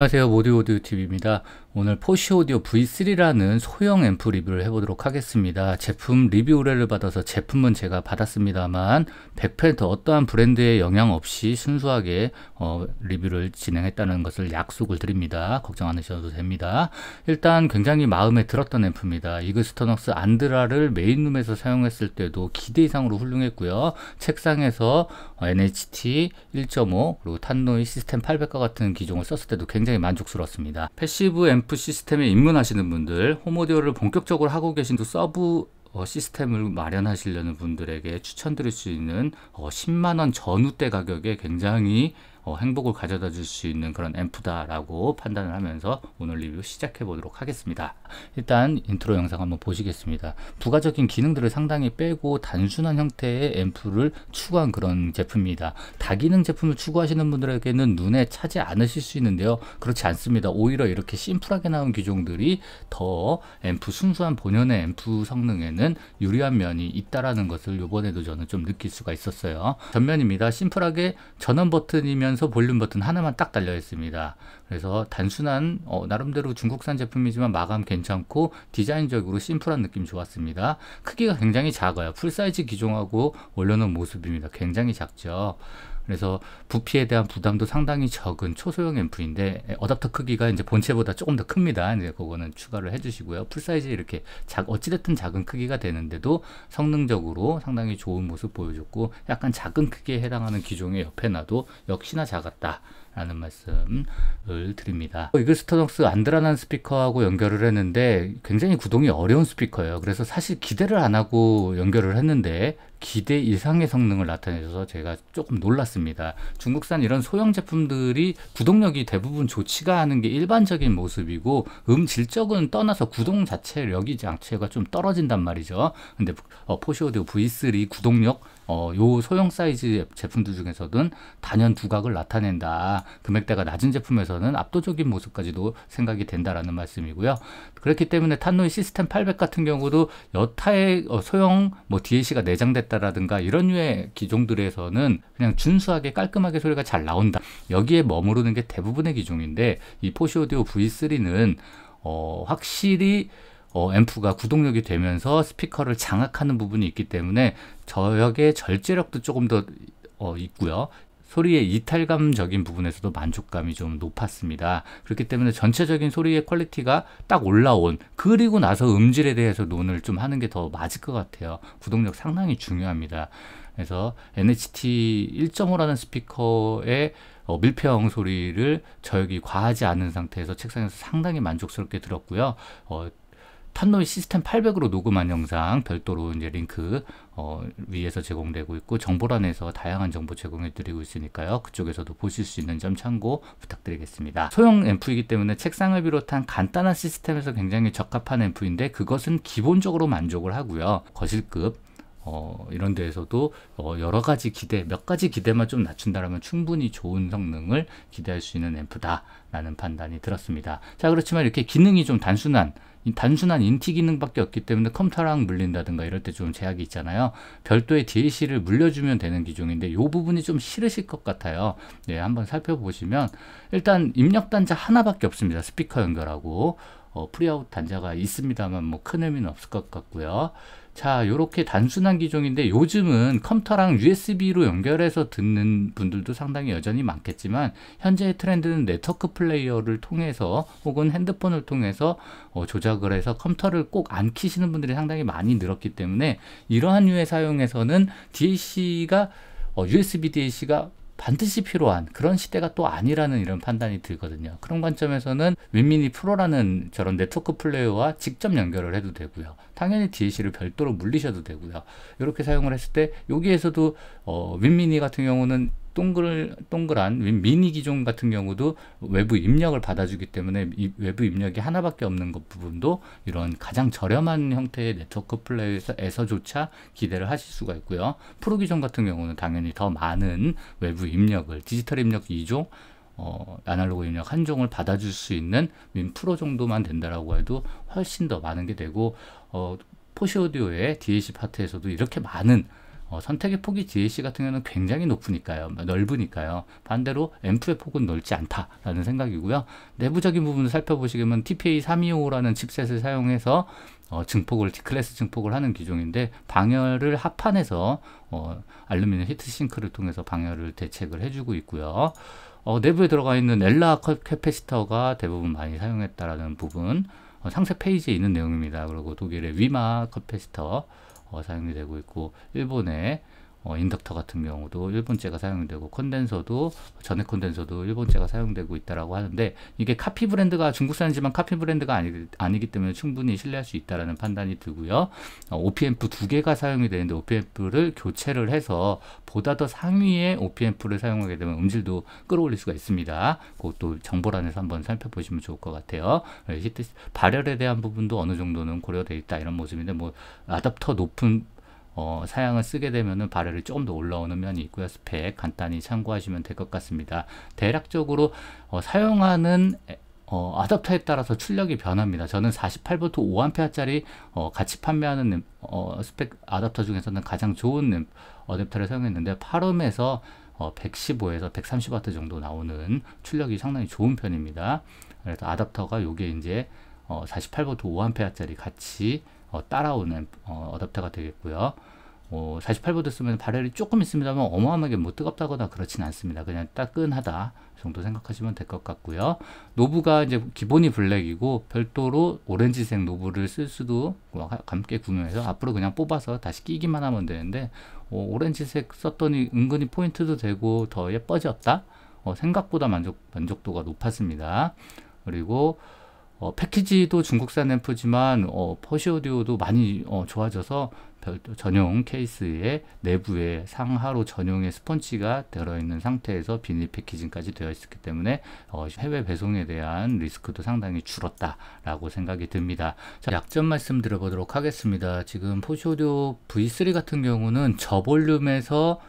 안녕하세요 모듀오듀 t v 입니다 오늘 포시 오디오 V3라는 소형 앰프 리뷰를 해보도록 하겠습니다. 제품 리뷰 의뢰를 받아서 제품은 제가 받았습니다만 100% 어떠한 브랜드의 영향 없이 순수하게 어, 리뷰를 진행했다는 것을 약속을 드립니다. 걱정 않으셔도 됩니다. 일단 굉장히 마음에 들었던 앰프입니다. 이글스터넉스 안드라를 메인룸에서 사용했을 때도 기대 이상으로 훌륭했고요. 책상에서 어, NHT 1.5 그리고 탄노이 시스템 800과 같은 기종을 썼을 때도 굉장히 만족스러웠습니다. 패시브 앰프 그래프 시스템에 입문하시는 분들, 홈오디오를 본격적으로 하고 계신 그 서브 어, 시스템을 마련하시려는 분들에게 추천드릴 수 있는 10만원 어, 전후대 가격에 굉장히 어, 행복을 가져다 줄 수 있는 그런 앰프다라고 판단을 하면서 오늘 리뷰 시작해 보도록 하겠습니다. 일단 인트로 영상 한번 보시겠습니다. 부가적인 기능들을 상당히 빼고 단순한 형태의 앰프를 추구한 그런 제품입니다. 다기능 제품을 추구하시는 분들에게는 눈에 차지 않으실 수 있는데요. 그렇지 않습니다. 오히려 이렇게 심플하게 나온 기종들이 더 앰프 순수한 본연의 앰프 성능에는 유리한 면이 있다라는 것을 요번에도 저는 좀 느낄 수가 있었어요. 전면입니다. 심플하게 전원 버튼이면 하서 볼륨 버튼 하나만 딱 달려 있습니다. 그래서 단순한 어, 나름대로 중국산 제품이지만 마감 괜찮고 디자인적으로 심플한 느낌 좋았습니다. 크기가 굉장히 작아요. 풀사이즈 기종하고 올려놓은 모습입니다. 굉장히 작죠. 그래서 부피에 대한 부담도 상당히 적은 초소형 앰프인데 어댑터 크기가 이제 본체보다 조금 더 큽니다. 이제 그거는 추가를 해주시고요. 풀 사이즈 이렇게 작, 어찌됐든 작은 크기가 되는데도 성능적으로 상당히 좋은 모습 보여줬고 약간 작은 크기에 해당하는 기종의 옆에 놔도 역시나 작았다. 라는 말씀을 드립니다. 어, 이글스토덕스 안드라난 스피커하고 연결을 했는데 굉장히 구동이 어려운 스피커예요. 그래서 사실 기대를 안 하고 연결을 했는데 기대 이상의 성능을 나타내줘서 제가 조금 놀랐습니다. 중국산 이런 소형 제품들이 구동력이 대부분 좋지가 않은 게 일반적인 모습이고 음 질적은 떠나서 구동 자체력이 자체가 좀 떨어진단 말이죠. 근데 어, 포시오디오 V3 구동력 어, 요 소형 사이즈 제품들 중에서는 단연 두각을 나타낸다. 금액대가 낮은 제품에서는 압도적인 모습까지도 생각이 된다라는 말씀이고요. 그렇기 때문에 탄노이 시스템 800 같은 경우도 여타의 어, 소형 뭐 DAC가 내장됐다라든가 이런 류의 기종들에서는 그냥 준수하게 깔끔하게 소리가 잘 나온다. 여기에 머무르는 게 대부분의 기종인데 이 포시 오디오 V3는 어, 확실히 어, 앰프가 구동력이 되면서 스피커를 장악하는 부분이 있기 때문에 저역의 절제력도 조금 더 어, 있고요. 소리의 이탈감적인 부분에서도 만족감이 좀 높았습니다. 그렇기 때문에 전체적인 소리의 퀄리티가 딱 올라온 그리고 나서 음질에 대해서 논을 좀 하는 게 더 맞을 것 같아요. 구동력 상당히 중요합니다. 그래서 NHT 1.5라는 스피커의 어, 밀폐형 소리를 저역이 과하지 않은 상태에서 책상에서 상당히 만족스럽게 들었고요. 어, 탄노이 시스템 800으로 녹음한 영상 별도로 이제 링크 어, 위에서 제공되고 있고 정보란에서 다양한 정보 제공해 드리고 있으니까요. 그쪽에서도 보실 수 있는 점 참고 부탁드리겠습니다. 소형 앰프이기 때문에 책상을 비롯한 간단한 시스템에서 굉장히 적합한 앰프인데 그것은 기본적으로 만족을 하고요. 거실급 어, 이런 데에서도 어, 여러 가지 기대, 몇 가지 기대만 좀 낮춘다라면 충분히 좋은 성능을 기대할 수 있는 앰프다라는 판단이 들었습니다. 자, 그렇지만 이렇게 기능이 좀 단순한 단순한 인티 기능밖에 없기 때문에 컴퓨터랑 물린다든가 이럴 때 좀 제약이 있잖아요. 별도의 DLC를 물려주면 되는 기종인데 이 부분이 좀 싫으실 것 같아요. 네, 한번 살펴보시면 일단 입력 단자 하나밖에 없습니다. 스피커 연결하고 어, 프리아웃 단자가 있습니다만 뭐 큰 의미는 없을 것 같고요. 자, 이렇게 단순한 기종인데 요즘은 컴퓨터랑 USB로 연결해서 듣는 분들도 상당히 여전히 많겠지만 현재의 트렌드는 네트워크 플레이어를 통해서 혹은 핸드폰을 통해서 어, 조작을 해서 컴퓨터를 꼭 안 키시는 분들이 상당히 많이 늘었기 때문에 이러한 유의 사용에서는 DAC가 어, USB DAC가 반드시 필요한 그런 시대가 또 아니라는 이런 판단이 들거든요. 그런 관점에서는 윈미니 프로라는 저런 네트워크 플레이어와 직접 연결을 해도 되고요. 당연히 DLC를 별도로 물리셔도 되고요. 이렇게 사용을 했을 때 여기에서도 어, 윈민이 같은 경우는 동글, 동글한 미니 기종 같은 경우도 외부 입력을 받아주기 때문에 외부 입력이 하나밖에 없는 것 부분도 이런 가장 저렴한 형태의 네트워크 플레이에서조차 기대를 하실 수가 있고요. 프로 기종 같은 경우는 당연히 더 많은 외부 입력을 디지털 입력 2종 어, 아날로그 입력 한 종을 받아줄 수 있는 민 프로 정도만 된다라고 해도 훨씬 더 많은 게 되고 어, 포시 오디오의 DAC 파트에서도 이렇게 많은 어, 선택의 폭이 DAC 같은 경우는 굉장히 높으니까요. 뭐 넓으니까요. 반대로 앰프의 폭은 넓지 않다라는 생각이고요. 내부적인 부분을 살펴보시면 TPA325라는 칩셋을 사용해서 어, 증폭을 D클래스 증폭을 하는 기종인데 방열을 합판해서 어, 알루미늄 히트싱크를 통해서 방열을 대책을 해주고 있고요. 어, 내부에 들어가 있는 엘라 캐패시터가 대부분 많이 사용했다라는 부분 어, 상세 페이지에 있는 내용입니다. 그리고 독일의 위마 커패시터 어, 사용이 되고 있고 일본의 어, 인덕터 같은 경우도 일본제가 사용되고 컨덴서도 전액 컨덴서도 일본제가 사용되고 있다라고 하는데 이게 카피 브랜드가 중국산이지만 카피 브랜드가 아니, 아니기 때문에 충분히 신뢰할 수 있다라는 판단이 들고요. 어, OPM프 두 개가 사용이 되는데 OPM프를 교체를 해서 보다 더 상위의 OPM프를 사용하게 되면 음질도 끌어올릴 수가 있습니다. 그것도 정보란에서 한번 살펴보시면 좋을 것 같아요. 네, 발열에 대한 부분도 어느 정도는 고려되어 있다 이런 모습인데 뭐 아답터 높은 어, 사양을 쓰게 되면은 발열이 조금 더 올라오는 면이 있고요. 스펙 간단히 참고하시면 될 것 같습니다. 대략적으로 어, 사용하는 어, 아답터에 따라서 출력이 변합니다. 저는 48V 5A짜리 어, 같이 판매하는 어, 스펙 아답터 중에서는 가장 좋은 어댑터를 사용했는데 8음에서 어, 115에서 130W 정도 나오는 출력이 상당히 좋은 편입니다. 그래서 아답터가 요게 이제 어, 48V 5A짜리 같이 어, 따라오는 어, 어댑터가 되겠고요. 48보드 뭐, 쓰면 발열이 조금 있습니다만 어마어마하게 뭐 뜨겁다거나 그렇진 않습니다. 그냥 따끈하다 정도 생각하시면 될 것 같고요. 노브가 이제 기본이 블랙이고 별도로 오렌지색 노브를 쓸 수도 함께 구매해서 앞으로 그냥 뽑아서 다시 끼기만 하면 되는데 어, 오, 렌지색 썼더니 은근히 포인트도 되고 더 예뻐졌다? 어, 생각보다 만족, 만족도가 높았습니다. 그리고 어, 패키지도 중국산 앰프지만 어, 퍼시 오디오도 많이 어, 좋아져서 전용 케이스의 내부에 상하로 전용의 스펀지가 들어있는 상태에서 비닐 패키징까지 되어 있었기 때문에 어, 해외 배송에 대한 리스크도 상당히 줄었다라고 생각이 듭니다. 자, 약점 말씀드려보도록 하겠습니다. 지금 포시오디오 V3 같은 경우는 저볼륨에서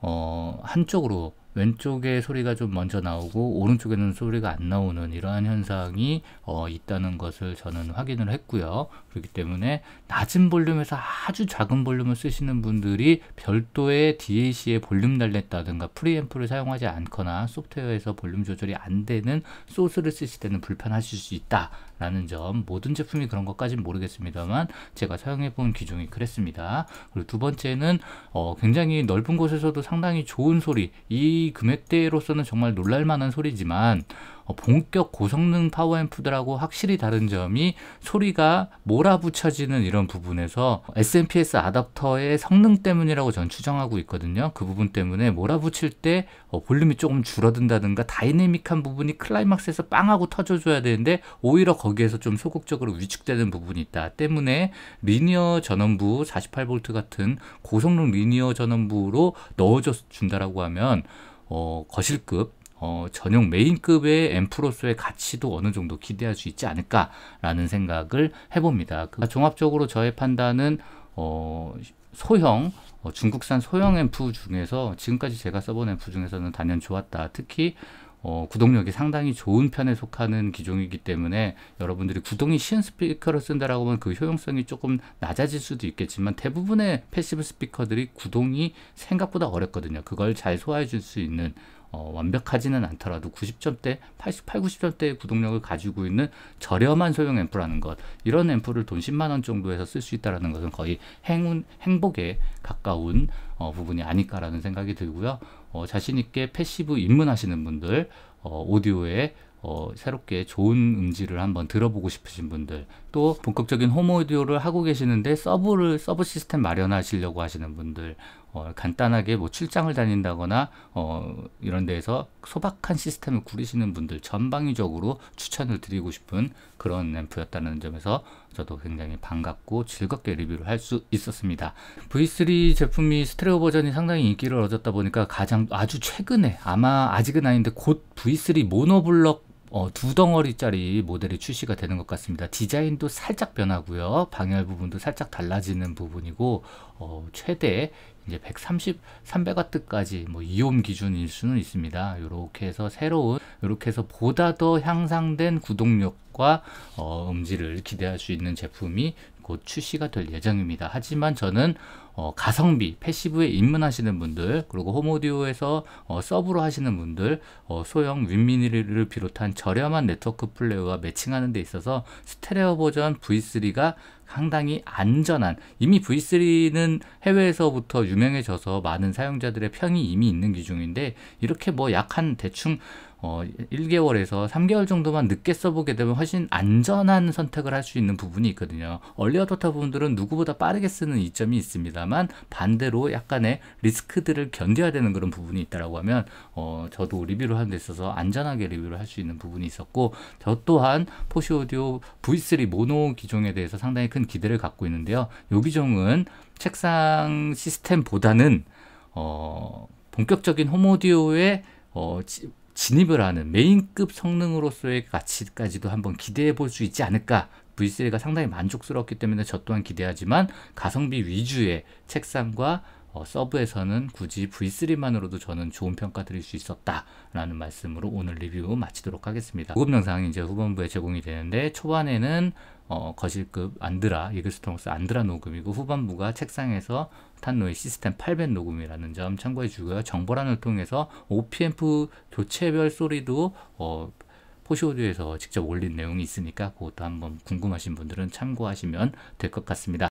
어, 한쪽으로 왼쪽에 소리가 좀 먼저 나오고 오른쪽에는 소리가 안 나오는 이러한 현상이 어, 있다는 것을 저는 확인을 했고요. 그렇기 때문에 낮은 볼륨에서 아주 작은 볼륨을 쓰시는 분들이 별도의 DAC의 볼륨 날렛다든가 프리앰프를 사용하지 않거나 소프트웨어에서 볼륨 조절이 안 되는 소스를 쓰시때는 불편하실 수 있다. 라는 점 모든 제품이 그런 것까진 모르겠습니다만 제가 사용해본 기종이 그랬습니다 그리고 두 번째는 어, 굉장히 넓은 곳에서도 상당히 좋은 소리 이 금액대로서는 정말 놀랄만한 소리지만 어, 본격 고성능 파워앰프들하고 확실히 다른 점이 소리가 몰아붙여지는 이런 부분에서 SMPS 아답터의 성능 때문이라고 전 추정하고 있거든요. 그 부분 때문에 몰아붙일 때 어, 볼륨이 조금 줄어든다든가 다이내믹한 부분이 클라이막스에서 빵하고 터져줘야 되는데 오히려 거기에서 좀 소극적으로 위축되는 부분이 있다. 때문에 리니어 전원부 48V 같은 고성능 리니어 전원부로 넣어줘 준다라고 하면 어, 거실급 어, 전용 메인급의 앰프로서의 가치도 어느 정도 기대할 수 있지 않을까라는 생각을 해봅니다. 그 종합적으로 저의 판단은 어, 소형 어, 중국산 소형 앰프 중에서 지금까지 제가 써본 앰프 중에서는 단연 좋았다. 특히 어, 구동력이 상당히 좋은 편에 속하는 기종이기 때문에 여러분들이 구동이 쉬운 스피커를 쓴다라고 하면 그 효용성이 조금 낮아질 수도 있겠지만 대부분의 패시브 스피커들이 구동이 생각보다 어렵거든요. 그걸 잘 소화해 줄 수 있는 어, 완벽하지는 않더라도 90점대, 88, 90점대의 구동력을 가지고 있는 저렴한 소형 앰프라는 것. 이런 앰프를 돈 10만 원 정도에서 쓸 수있다는 것은 거의 행운, 행복에 가까운 어, 부분이 아닐까라는 생각이 들고요. 어, 자신 있게 패시브 입문하시는 분들, 어, 오디오에 어, 새롭게 좋은 음질을 한번 들어보고 싶으신 분들 또 본격적인 홈 오디오를 하고 계시는데 서브를 서브 시스템 마련하시려고 하시는 분들 어, 간단하게 뭐 출장을 다닌다거나 어, 이런 데에서 소박한 시스템을 꾸리시는 분들 전방위적으로 추천을 드리고 싶은 그런 램프였다는 점에서 저도 굉장히 반갑고 즐겁게 리뷰를 할 수 있었습니다. V3 제품이 스테레오 버전이 상당히 인기를 얻었다 보니까 가장 아주 최근에 아마 아직은 아닌데 곧 V3 모노블럭 어, 두 덩어리짜리 모델이 출시가 되는 것 같습니다. 디자인도 살짝 변하고요. 방열 부분도 살짝 달라지는 부분이고 어, 최대 이제 130, 300W까지 뭐 2옴 기준일 수는 있습니다. 이렇게 해서 새로운, 이렇게 해서 보다 더 향상된 구동력과 어, 음질을 기대할 수 있는 제품이 곧 출시가 될 예정입니다. 하지만 저는 어, 가성비 패시브에 입문하시는 분들 그리고 홈오디오에서 어, 서브로 하시는 분들 어, 소형 윈미니를 비롯한 저렴한 네트워크 플레이어와 매칭하는 데 있어서 스테레오 버전 V3가 상당히 안전한 이미 V3는 해외에서부터 유명해져서 많은 사용자들의 평이 이미 있는 기종인데 이렇게 뭐약한 대충 어, 1개월에서 3개월 정도만 늦게 써보게 되면 훨씬 안전한 선택을 할 수 있는 부분이 있거든요. 얼리어더터 분들은 누구보다 빠르게 쓰는 이점이 있습니다만 반대로 약간의 리스크들을 견뎌야 되는 그런 부분이 있다라고 하면 어, 저도 리뷰를 하는 데 있어서 안전하게 리뷰를 할 수 있는 부분이 있었고 저 또한 포시 오디오 V3 모노 기종에 대해서 상당히 큰 기대를 갖고 있는데요. 이 기종은 책상 시스템보다는 어, 본격적인 홈오디오의 어, 진입을 하는 메인급 성능으로서의 가치까지도 한번 기대해 볼 수 있지 않을까 V3가 상당히 만족스럽기 때문에 저 또한 기대하지만 가성비 위주의 책상과 어, 서브에서는 굳이 V3만으로도 저는 좋은 평가 드릴 수 있었다라는 말씀으로 오늘 리뷰 마치도록 하겠습니다. 고급 영상이 이제 후반부에 제공이 되는데 초반에는 어, 거실급 안드라, 이글스트롱스 안드라 녹음이고 후반부가 책상에서 탄노의 시스템 8 0 0 녹음이라는 점 참고해 주고요. 정보란을 통해서 OPMF 교체별 소리도 어, 포시오디오에서 직접 올린 내용이 있으니까 그것도 한번 궁금하신 분들은 참고하시면 될 것 같습니다.